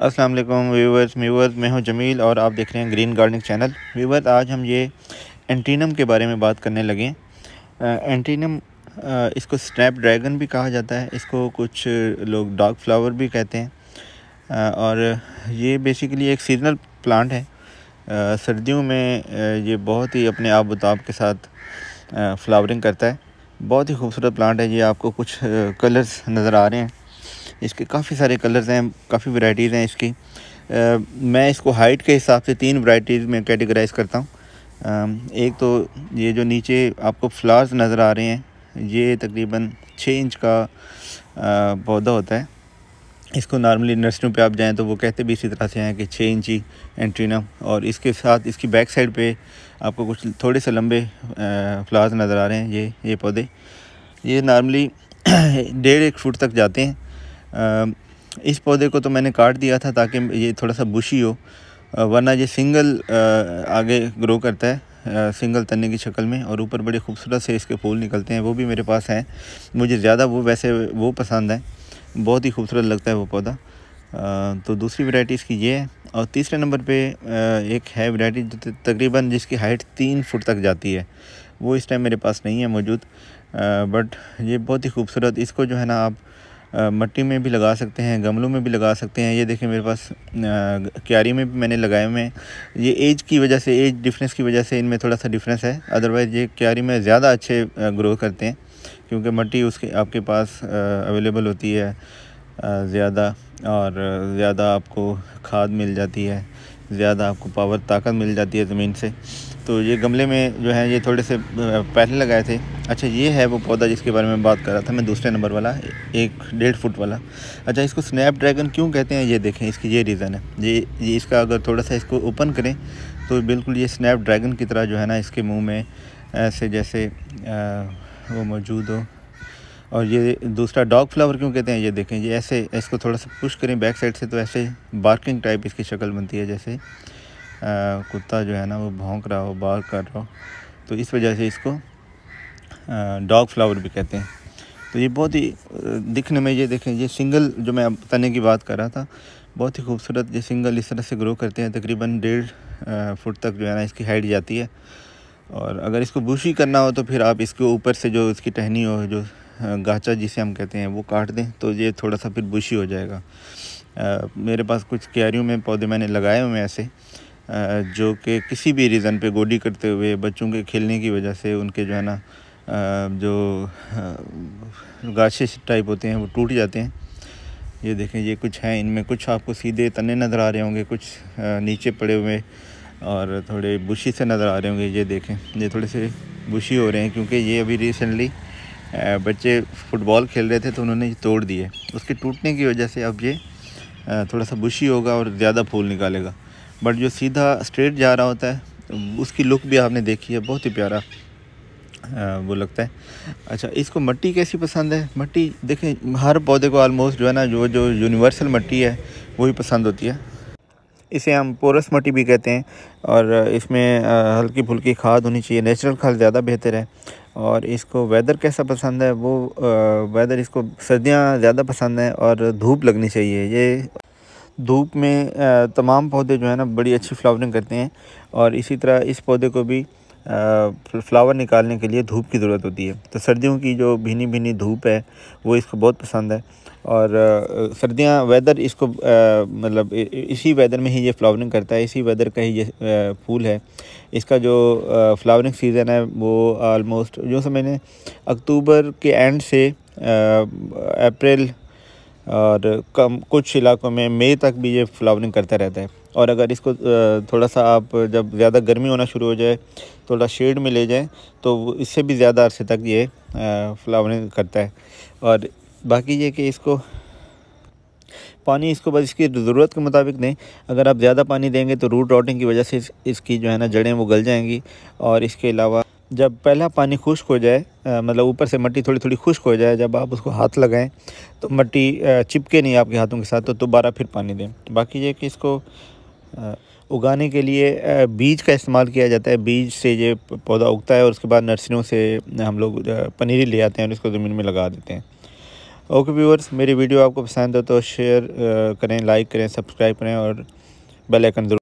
Aslam viewers viewers मैं हूं जमील और आप देख रहे हैं ग्रीन गार्डनिंग चैनल व्यूवर्स आज हम ये एंटीनम के बारे में बात करने लगे एंटीनम इसको स्नैप ड्रैगन भी कहा जाता है इसको कुछ लोग डार्क फ्लावर भी कहते हैं और ये बेसिकली एक सीजनल प्लांट है सर्दियों में ये बहुत ही अपने आप उताब के साथ फ्लावरिंग करता है बहुत ही खूबसूरत प्लांट है ये आपको कुछ कलर्स नज़र आ रहे हैं इसके काफ़ी सारे कलर्स हैं काफ़ी वैराइटीज़ हैं इसकी आ, मैं इसको हाइट के हिसाब से तीन वैराइटीज़ में कैटेगराइज़ करता हूँ एक तो ये जो नीचे आपको फ्लावर्स नज़र आ रहे हैं ये तकरीबन छः इंच का पौधा होता है इसको नॉर्मली नर्सरी पे आप जाएं तो वो कहते भी इसी तरह से हैं कि छः इंची एंट्रीनम और इसके साथ इसकी बैक साइड पे आपको कुछ थोड़े से लंबे फ्लावर्स नज़र आ रहे हैं ये ये पौधे ये नॉर्मली डेढ़ एक फुट तक जाते हैं इस पौधे को तो मैंने काट दिया था ताकि ये थोड़ा सा बुशी हो वरना ये सिंगल आगे ग्रो करता है सिंगल तने की शक्ल में और ऊपर बड़े खूबसूरत से इसके फूल निकलते हैं वो भी मेरे पास हैं मुझे ज़्यादा वो वैसे वो पसंद है बहुत ही खूबसूरत लगता है वो पौधा तो दूसरी वैरायटी इसकी ये है और तीसरे नंबर पे एक है वैरायटी जो तकरीबन जिसकी हाइट तीन फुट तक जाती है वो इस टाइम मेरे पास नहीं है मौजूद बट ये बहुत ही खूबसूरत इसको जो है ना आप मट्टी में भी लगा सकते हैं गमलों में भी लगा सकते हैं ये देखें मेरे पास क्यारी में भी मैंने लगाए हुए हैं ये एज की वजह से एज डिफरेंस की वजह से इनमें थोड़ा सा डिफरेंस है अदरवाइज़ ये क्यारी में ज़्यादा अच्छे ग्रो करते हैं क्योंकि मट्टी उसके आपके पास अवेलेबल होती है ज़्यादा और ज़्यादा आपको खाद मिल जाती है ज़्यादा आपको पावर ताकत मिल जाती है ज़मीन से तो ये गमले में जो है ये थोड़े से पहले लगाए थे अच्छा ये है वो पौधा जिसके बारे में बात कर रहा था मैं दूसरे नंबर वाला एक डेढ़ फुट वाला अच्छा इसको स्नैप ड्रैगन क्यों कहते हैं ये देखें इसकी ये रीज़न है ये ये इसका अगर थोड़ा सा इसको ओपन करें तो बिल्कुल ये स्नैप ड्रैगन की तरह जो है ना इसके मुँह में ऐसे जैसे आ, वो मौजूद हो और ये दूसरा डॉग फ्लावर क्यों कहते हैं ये देखें ये ऐसे इसको थोड़ा सा पुश करें बैक साइड से तो ऐसे बार्किंग टाइप इसकी शक्ल बनती है जैसे कुत्ता जो है ना वो भोंक रहा हो बाहर कर रहा हो तो इस वजह से इसको डॉग फ्लावर भी कहते हैं तो ये बहुत ही दिखने में ये देखें ये सिंगल जो मैं तने की बात कर रहा था बहुत ही खूबसूरत ये सिंगल इस तरह से ग्रो करते हैं तकरीबन डेढ़ फुट तक जो है ना इसकी हाइट जाती है और अगर इसको बुशी करना हो तो फिर आप इसके ऊपर से जो इसकी टहनी हो जो गाचा जिसे हम कहते हैं वो काट दें तो ये थोड़ा सा फिर बुशी हो जाएगा आ, मेरे पास कुछ क्यारियों में पौधे मैंने लगाए हुए हैं ऐसे जो कि किसी भी रीज़न पे गोडी करते हुए बच्चों के खेलने की वजह से उनके जो है ना जो गाशिश टाइप होते हैं वो टूट जाते हैं ये देखें ये कुछ हैं इनमें कुछ आपको सीधे तने नज़र आ रहे होंगे कुछ नीचे पड़े हुए और थोड़े बुशी से नज़र आ रहे होंगे ये देखें ये थोड़े से बुशी हो रहे हैं क्योंकि ये अभी रिसेंटली बच्चे फुटबॉल खेल रहे थे तो उन्होंने तोड़ दिए उसके टूटने की वजह से अब ये थोड़ा सा बुशी होगा और ज़्यादा फूल निकालेगा बट जो सीधा स्ट्रेट जा रहा होता है उसकी लुक भी आपने देखी है बहुत ही प्यारा आ, वो लगता है अच्छा इसको मट्टी कैसी पसंद है मट्टी देखें हर पौधे को आलमोस्ट जो है ना जो जो यूनिवर्सल मट्टी है वही पसंद होती है इसे हम पोरस मट्टी भी कहते हैं और इसमें हल्की फुल्की खाद होनी चाहिए नेचुरल खाद ज़्यादा बेहतर है और इसको वेदर कैसा पसंद है वो वेदर इसको सर्दियाँ ज़्यादा पसंद है और धूप लगनी चाहिए ये धूप में तमाम पौधे जो है ना बड़ी अच्छी फ्लावरिंग करते हैं और इसी तरह इस पौधे को भी फ्लावर निकालने के लिए धूप की ज़रूरत होती है तो सर्दियों की जो भीनी भीनी धूप है वो इसको बहुत पसंद है और सर्दियां वेदर इसको मतलब इसी वेदर में ही ये फ्लावरिंग करता है इसी वेदर का ही ये फूल है इसका जो फ्लावरिंग सीज़न है वो आलमोस्ट जो समझने अक्टूबर के एंड से अप्रैल और कम कुछ इलाकों में मई तक भी ये फ्लावरिंग करता रहता है और अगर इसको थोड़ा सा आप जब ज़्यादा गर्मी होना शुरू हो जाए थोड़ा शेड में ले जाएँ तो इससे भी ज़्यादा अरसे तक ये फ्लावरिंग करता है और बाकी ये कि इसको पानी इसको बस इसकी ज़रूरत के मुताबिक दें अगर आप ज़्यादा पानी देंगे तो रूट रोटिंग की वजह से इसकी जो है ना जड़ें वो गल जाएंगी और इसके अलावा जब पहला पानी खुश्क हो जाए मतलब ऊपर से मट्टी थोड़ी थोड़ी खुश्क हो जाए जब आप उसको हाथ लगाएं तो मट्टी चिपके नहीं आपके हाथों के साथ तो दोबारा फिर पानी दें बाकी ये कि इसको उगाने के लिए बीज का इस्तेमाल किया जाता है बीज से ये पौधा उगता है और उसके बाद नर्सरियों से हम लोग पनीरी ले आते हैं और इसको ज़मीन में लगा देते हैं ओके व्यूअर्स मेरी वीडियो आपको पसंद हो तो शेयर करें लाइक करें सब्सक्राइब करें और बेलाइकन जरूर